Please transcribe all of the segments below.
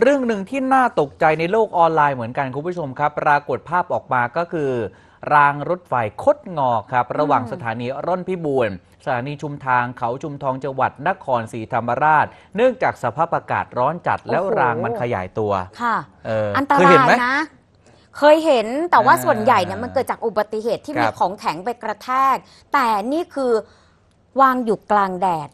เรื่องหนึ่งที่น่าตกใจในโลกออนไลน์เหมือนกันคุณผู้ชมครับ ปรากฏภาพออกมาก็คือ รางรถไฟคดงอครับ ระหว่างสถานีร่อนพิบูลสถานีชุมทางเขาชุมทองจังหวัดนครศรีธรรมราช เนื่องจากสภาพอากาศร้อนจัดแล้วรางมันขยายตัว ค่ะเอออันตรายนะเคยเห็นแต่ว่าส่วนใหญ่เนี่ยมันเกิดจากอุบัติเหตุที่มีของแข็งไปกระแทก แต่นี่คือวางอยู่กลางแดด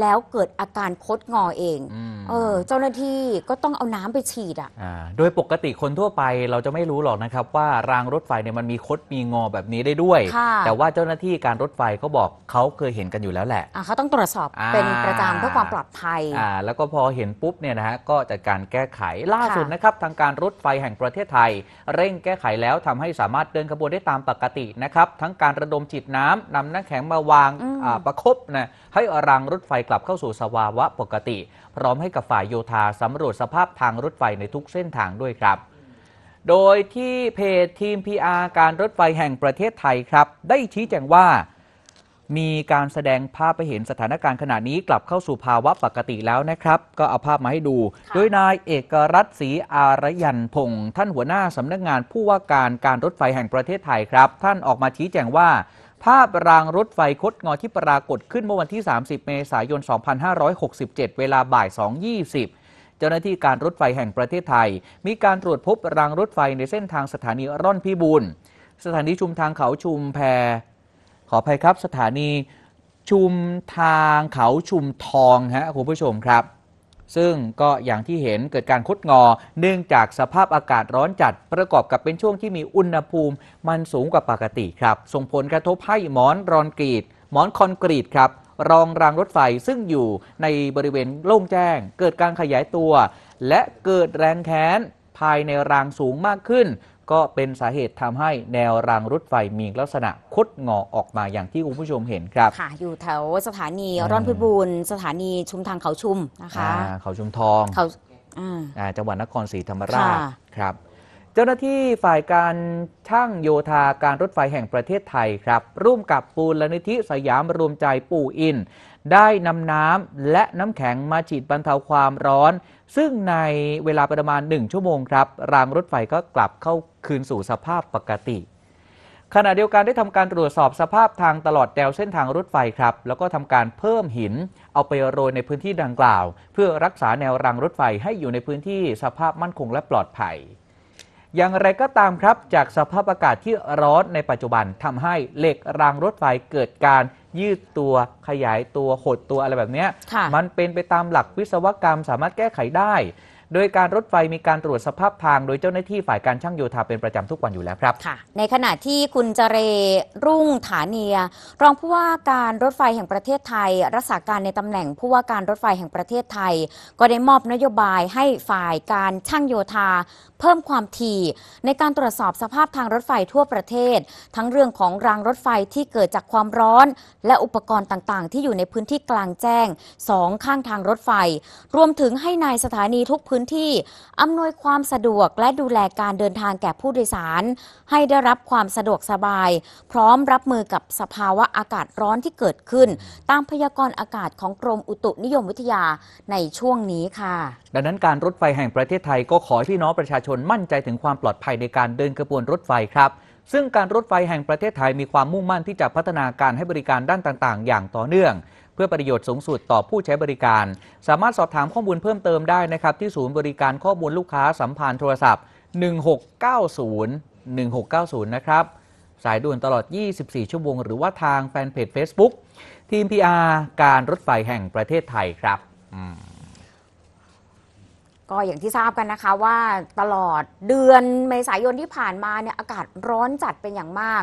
แล้วเกิดอาการคดงอเองอเออเจ้าหน้าที่ก็ต้องเอาน้ำไปฉีดอ่ะโดยปกติคนทั่วไปเราจะไม่รู้หรอกนะครับ ว่ารางรถไฟเนี่ยมันมีคดมีงอแบบนี้ได้ด้วย แต่ว่าเจ้าหน้าที่การรถไฟเขาบอกเขาเคยเห็นกันอยู่แล้วแหละะเขาต้องตรวจสอบอเป็นประจำเพื่อความปลอดภัยแล้วก็พอเห็นปุ๊บเนี่ยนะฮะก็จัดการแก้ไข ล่าสุดนะครับทางการรถไฟแห่งประเทศไทย เร่งแก้ไขแล้วทำให้สามารถเดินขบวนได้ตามปกตินะครับ ทั้งการระดมฉีดน้ำนำน้ำแข็งมาวางประครบนะให้อรังรถไฟกลับเข้าสู่สภาวะปกติ พร้อมให้กับฝ่ายโยธาสำรวจสภาพทางรถไฟในทุกเส้นทางด้วยครับ โดยที่เพจทีม PR การรถไฟแห่งประเทศไทยครับ ได้ชี้แจงว่ามีการแสดงภาพไปเห็นสถานการณ์ขณะนี้กลับเข้าสู่ภาวะปกติแล้วนะครับ ก็เอาภาพมาให้ดู โดยนายเอกรัตศรีอารยันพงศ์ท่านหัวหน้าสำนักงานผู้ว่าการการรถไฟแห่งประเทศไทยครับ ท่านออกมาชี้แจงว่าภาพรางรถไฟคดงอที่ปรากฏขึ้นเมื่อวันที่ 30 เมษายน 2567 เวลาบ่าย 2.20 เจ้าหน้าที่การรถไฟแห่งประเทศไทย มีการตรวจพบรางรถไฟในเส้นทางสถานีร่อนพิบูลสถานีชุมทางเขาชุมแพขออภัยครับ สถานีชุมทางเขาชุมทองฮะคุณผู้ชมครับซึ่งก็อย่างที่เห็นเกิดการคดงอ เนื่องจากสภาพอากาศร้อนจัด ประกอบกับเป็นช่วงที่มีอุณหภูมิมันสูงกว่าปกติครับ ส่งผลกระทบให้หมอนรอนกรีดหมอนคอนกรีตครับ รองรางรถไฟซึ่งอยู่ในบริเวณโล่งแจ้ง เกิดการขยายตัว และเกิดแรงแค้นภายในรางสูงมากขึ้น ก็เป็นสาเหตุทำให้แนวรางรถไฟมีลักษณะคดงอออกมาอย่างที่คุณผู้ชมเห็นครับค่ะอยู่แถวสถานีร่อนพิบูลสถานีชุมทางเขาชุมนะคะะเขาชุมทอง เขาจังหวัดนครศรีธรรมราชครับ เจ้าหน้าที่ฝ่ายการช่างโยธาการรถไฟแห่งประเทศไทยครับ ร่วมกับปูลนิธิสยามรวมใจปู่อินได้นำน้ำและน้ำแข็งมาฉีดบรรเทาความร้อน ซึ่งในเวลาประมาณ 1 ชั่วโมงครับ รางรถไฟก็กลับเข้าคืนสู่สภาพปกติ ขณะเดียวกันได้ทำการตรวจสอบสภาพทางตลอดแนวเส้นทางรถไฟครับ แล้วก็ทำการเพิ่มหิน เอาไปโรยในพื้นที่ดังกล่าว เพื่อรักษาแนวรางรถไฟให้อยู่ในพื้นที่สภาพมั่นคงและปลอดภัย อย่างไรก็ตามครับจากสภาพอากาศที่ร้อนในปัจจุบันทำให้เหล็กรางรถไฟเกิดการยืดตัวขยายตัวหดตัวอะไรแบบนี้ มันเป็นไปตามหลักวิศวกรรม สามารถแก้ไขได้ โดยการรถไฟมีการตรวจสภาพทาง โดยเจ้าหน้าที่ฝ่ายการช่างโยธาเป็นประจำทุกวันอยู่แล้วครับค่ะในขณะที่คุณเจเรรุ่งฐาเนีย รองผู้ว่าการรถไฟแห่งประเทศไทย รักษาการในตำแหน่งผู้ว่าการรถไฟแห่งประเทศไทย ก็ได้มอบนโยบายให้ฝ่ายการช่างโยธาเพิ่มความถี่ในการตรวจสอบสภาพทางรถไฟทั่วประเทศ ทั้งเรื่องของรางรถไฟที่เกิดจากความร้อนและอุปกรณ์ต่างๆ ที่อยู่ในพื้นที่กลางแจ้งสองข้างทางรถไฟ รวมถึงให้นายสถานีทุกพื้นที่ อำนวยความสะดวกและดูแลการเดินทางแก่ผู้โดยสาร ให้ได้รับความสะดวกสบาย พร้อมรับมือกับสภาวะอากาศร้อนที่เกิดขึ้น ตามพยากรณ์อากาศของกรมอุตุนิยมวิทยาในช่วงนี้ค่ะ ดังนั้นการรถไฟแห่งประเทศไทยก็ขอให้พี่น้องประชาชนนมั่นใจถึงความปลอดภัยในการเดินกระบวนรถไฟครับ ซึ่งการรถไฟแห่งประเทศไทยมีความมุ่งมั่นที่จะพัฒนาการให้บริการด้านต่างๆ อย่างต่อเนื่อง เพื่อประโยชน์สูงสุดต่อผู้ใช้บริการ สามารถสอบถามข้อมูลเพิ่มเติมได้นะครับ ที่ศูนย์บริการข้อมูลลูกค้าสัมพันธ์โทรศัพท์ 1690 1690นะครับสายด่วนตลอด 24 ชั่วโมงหรือว่าทางแฟนเพจ Facebook ทีม PR การรถไฟแห่งประเทศไทยครับอืมก็อย่างที่ทราบกันนะคะว่าตลอดเดือนเมษายนที่ผ่านมาเนี่ยอากาศร้อนจัดเป็นอย่างมาก